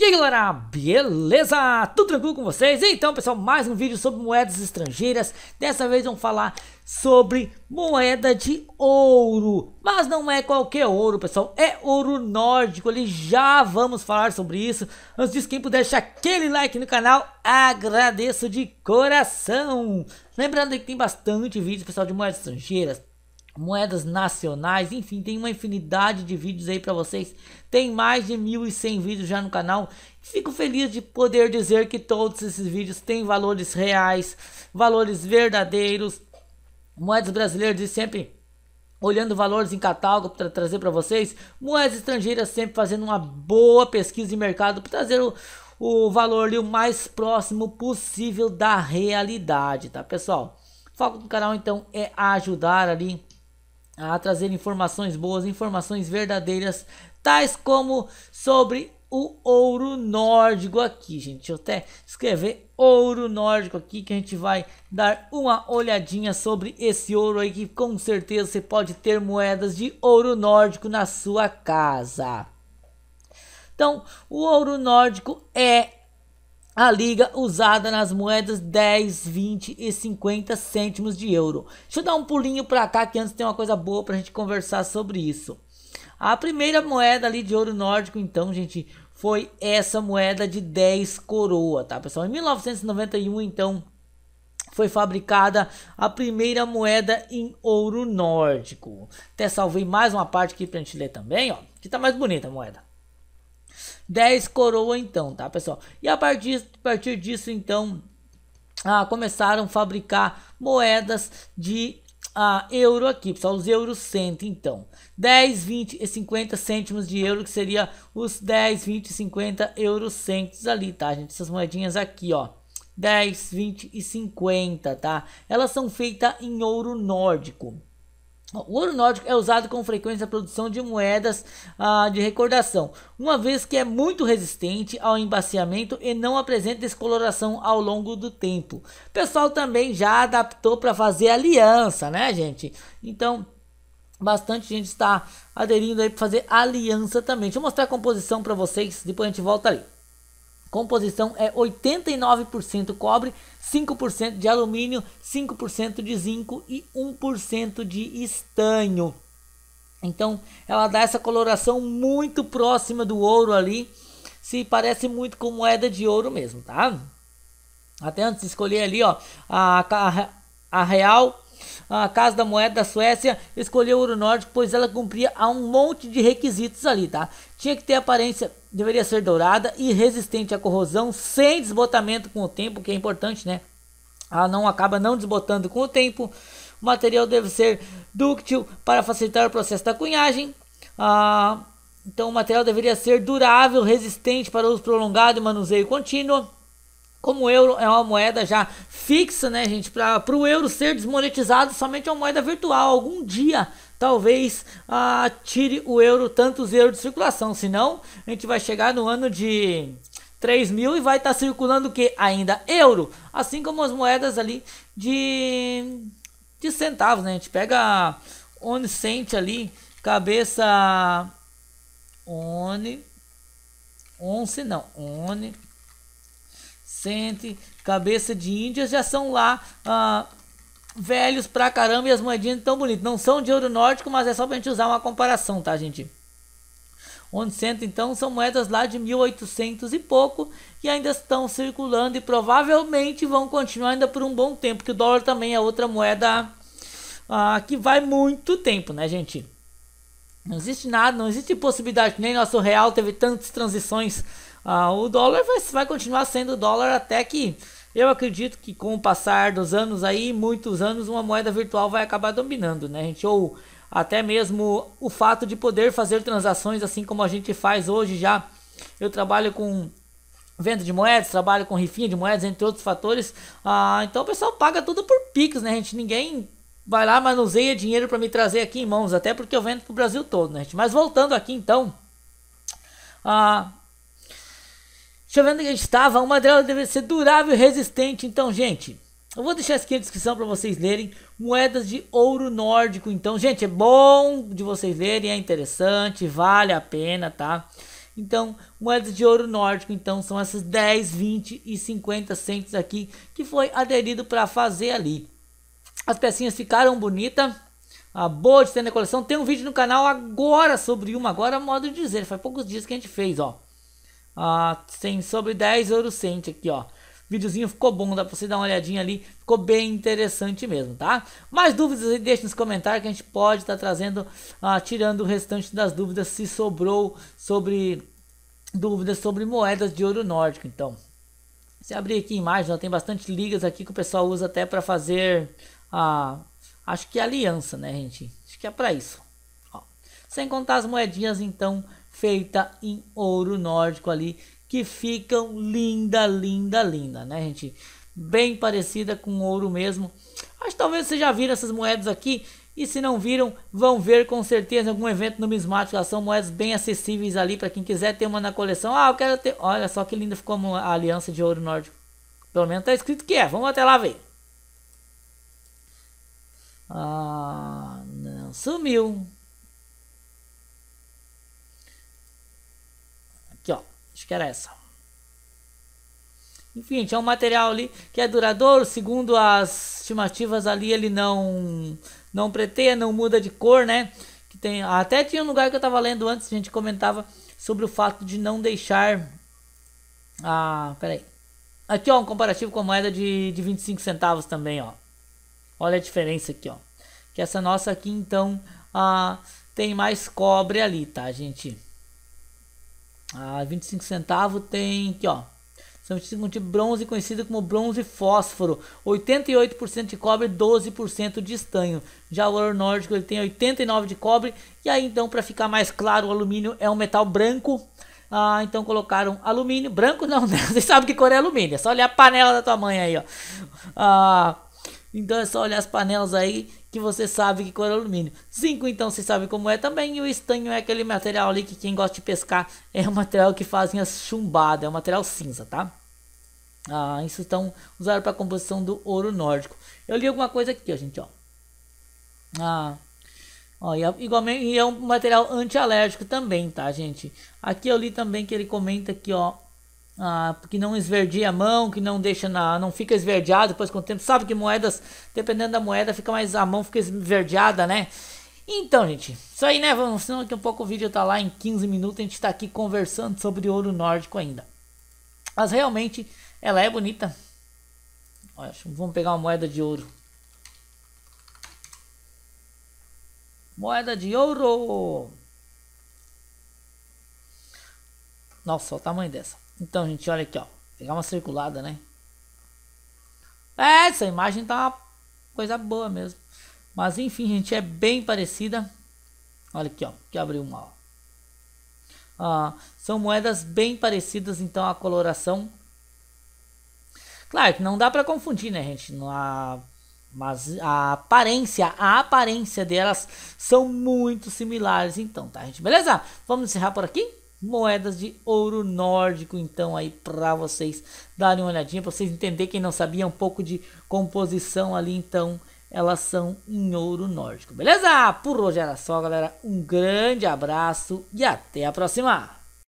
E aí galera, beleza? Tudo tranquilo com vocês? Então pessoal, mais um vídeo sobre moedas estrangeiras Dessa vez vamos falar sobre moeda de ouro Mas não é qualquer ouro pessoal, é ouro nórdico ali Já vamos falar sobre isso Antes disso, quem puder deixar aquele like no canal, agradeço de coração Lembrando que tem bastante vídeo pessoal de moedas estrangeiras moedas nacionais, enfim, tem uma infinidade de vídeos aí para vocês. Tem mais de 1.100 vídeos já no canal. Fico feliz de poder dizer que todos esses vídeos têm valores reais, valores verdadeiros. Moedas brasileiras de sempre olhando valores em catálogo para trazer para vocês. Moedas estrangeiras sempre fazendo uma boa pesquisa de mercado para trazer o, o valor ali o mais próximo possível da realidade, tá pessoal? O foco do canal então é ajudar ali a trazer informações boas, informações verdadeiras, tais como sobre o ouro nórdico aqui, gente. Deixa eu até escrever ouro nórdico aqui que a gente vai dar uma olhadinha sobre esse ouro aí que com certeza você pode ter moedas de ouro nórdico na sua casa. Então, o ouro nórdico é a liga usada nas moedas 10, 20 e 50 cêntimos de euro. Deixa eu dar um pulinho para cá que antes tem uma coisa boa para a gente conversar sobre isso. A primeira moeda ali de ouro nórdico, então, gente, foi essa moeda de 10 coroa, tá, pessoal? Em 1991, então, foi fabricada a primeira moeda em ouro nórdico. Até salvei mais uma parte aqui para a gente ler também, ó, que tá mais bonita a moeda. 10 coroa então, tá pessoal? E a partir, a partir disso então, ah, começaram a fabricar moedas de ah, euro aqui, pessoal, os euros cento então. 10, 20 e 50 cêntimos de euro, que seria os 10, 20 e 50 euros centos ali, tá gente? Essas moedinhas aqui, ó. 10, 20 e 50, tá? Elas são feitas em ouro nórdico. O ouro nórdico é usado com frequência na produção de moedas ah, de recordação, uma vez que é muito resistente ao embaciamento e não apresenta descoloração ao longo do tempo. O pessoal também já adaptou para fazer aliança, né, gente? Então, bastante gente está aderindo aí para fazer aliança também. Deixa eu mostrar a composição para vocês, depois a gente volta ali composição é 89% cobre, 5% de alumínio, 5% de zinco e 1% de estanho. Então ela dá essa coloração muito próxima do ouro ali, se parece muito com moeda de ouro mesmo, tá? Até antes de escolher ali, ó, a, a, a real a Casa da Moeda da Suécia escolheu o Ouro Nórdico, pois ela cumpria a um monte de requisitos ali, tá? Tinha que ter aparência, deveria ser dourada e resistente à corrosão, sem desbotamento com o tempo, que é importante, né? Ela não acaba não desbotando com o tempo. O material deve ser dúctil para facilitar o processo da cunhagem. Ah, então o material deveria ser durável, resistente para uso prolongado e manuseio contínuo. Como o euro é uma moeda já fixa, né, gente? Para o euro ser desmonetizado, somente é uma moeda virtual. Algum dia talvez ah, tire o euro, tantos euros de circulação. Senão, a gente vai chegar no ano de 3 mil e vai estar tá circulando o que? Ainda euro. Assim como as moedas ali de, de centavos, né? A gente pega onicente ali, cabeça. One. Once não, one Sente, cabeça de índias já são lá ah, velhos pra caramba e as moedinhas tão bonitas. Não são de ouro nórdico, mas é só pra gente usar uma comparação, tá, gente? Onde senta então são moedas lá de 1800 e pouco e ainda estão circulando e provavelmente vão continuar ainda por um bom tempo, que o dólar também é outra moeda ah, que vai muito tempo, né, gente? Não existe nada, não existe possibilidade, nem nosso real teve tantas transições ah, o dólar vai, vai continuar sendo dólar até que eu acredito que com o passar dos anos aí, muitos anos, uma moeda virtual vai acabar dominando, né, gente? Ou até mesmo o fato de poder fazer transações assim como a gente faz hoje já. Eu trabalho com venda de moedas, trabalho com rifinha de moedas, entre outros fatores. Ah, então o pessoal paga tudo por Pix, né, gente? Ninguém vai lá manuseia dinheiro para me trazer aqui em mãos, até porque eu vendo pro Brasil todo, né, gente? Mas voltando aqui então, ah, Chovendo que a gente estava, uma delas deve ser durável e resistente. Então, gente, eu vou deixar aqui na descrição para vocês lerem. Moedas de ouro nórdico. Então, gente, é bom de vocês lerem, é interessante, vale a pena, tá? Então, moedas de ouro nórdico, então, são essas 10, 20 e 50 centos aqui que foi aderido para fazer ali. As pecinhas ficaram bonitas. A boa de ter na coleção. Tem um vídeo no canal agora sobre uma, agora é modo de dizer. Faz poucos dias que a gente fez, ó. Ah, tem sobre 10 euro cent aqui, ó. Vídeozinho ficou bom, dá pra você dar uma olhadinha ali. Ficou bem interessante mesmo, tá? Mais dúvidas aí, deixa nos comentários que a gente pode estar tá trazendo, ah, tirando o restante das dúvidas se sobrou sobre dúvidas sobre moedas de ouro nórdico, então. Se abrir aqui imagem, tem bastante ligas aqui que o pessoal usa até para fazer a acho que é aliança, né, gente? Acho que é para isso. Ó. Sem contar as moedinhas então feita em ouro nórdico ali, que ficam linda, linda, linda, né, gente? Bem parecida com ouro mesmo. Mas talvez vocês já viram essas moedas aqui e se não viram, vão ver com certeza em algum evento numismático. Elas são moedas bem acessíveis ali para quem quiser ter uma na coleção. Ah, eu quero ter. Olha só que linda ficou a aliança de ouro nórdico. Pelo menos tá escrito que é. Vamos até lá ver. Ah, não sumiu. Acho que era essa. Enfim, é um material ali que é duradouro, segundo as estimativas ali, ele não não preteia, não muda de cor, né? Que tem, até tinha um lugar que eu tava lendo antes, a gente comentava sobre o fato de não deixar ah, peraí. Aqui ó, um comparativo com a moeda de, de 25 centavos também, ó. Olha a diferença aqui, ó. Que essa nossa aqui então, ah, tem mais cobre ali, tá, gente? A 25 centavos tem aqui, ó. São de tipo bronze conhecido como bronze fósforo, 88% de cobre, 12% de estanho. Já o ouro nórdico ele tem 89 de cobre e aí então para ficar mais claro, o alumínio é um metal branco. Ah, então colocaram alumínio, branco não, né? sabe que cor é alumínio, é só olhar a panela da tua mãe aí, ó. Ah, então é só olhar as panelas aí que você sabe que cor é alumínio. Zinco, então, você sabe como é também. E o estanho é aquele material ali que quem gosta de pescar é um material que fazem as chumbadas, é um material cinza, tá? Ah, isso estão usaram para composição do ouro nórdico. Eu li alguma coisa aqui, ó, gente, ó. Ah, ó, e é, igualmente e é um material antialérgico também, tá, gente? Aqui eu li também que ele comenta aqui, ó, ah, que não esverdia a mão, que não deixa na, não fica esverdeado depois com o tempo. Sabe que moedas, dependendo da moeda, fica mais a mão fica esverdeada, né? Então, gente, isso aí, né? Vamos, senão daqui a um pouco o vídeo tá lá em 15 minutos, a gente tá aqui conversando sobre ouro nórdico ainda. Mas realmente ela é bonita. vamos pegar uma moeda de ouro. Moeda de ouro! Nossa, olha o tamanho dessa. Então, gente, olha aqui, ó. Pegar uma circulada, né? É, essa imagem tá uma coisa boa mesmo. Mas enfim, gente, é bem parecida. Olha aqui, ó. Que abriu uma, ó. Ah, são moedas bem parecidas, então a coloração. Claro que não dá para confundir, né, gente? Mas a aparência, a aparência delas são muito similares, então, tá, gente? Beleza? Vamos encerrar por aqui? moedas de ouro nórdico, então aí para vocês darem uma olhadinha, para vocês entenderem quem não sabia é um pouco de composição ali, então elas são em ouro nórdico. Beleza? Por hoje era só, galera. Um grande abraço e até a próxima.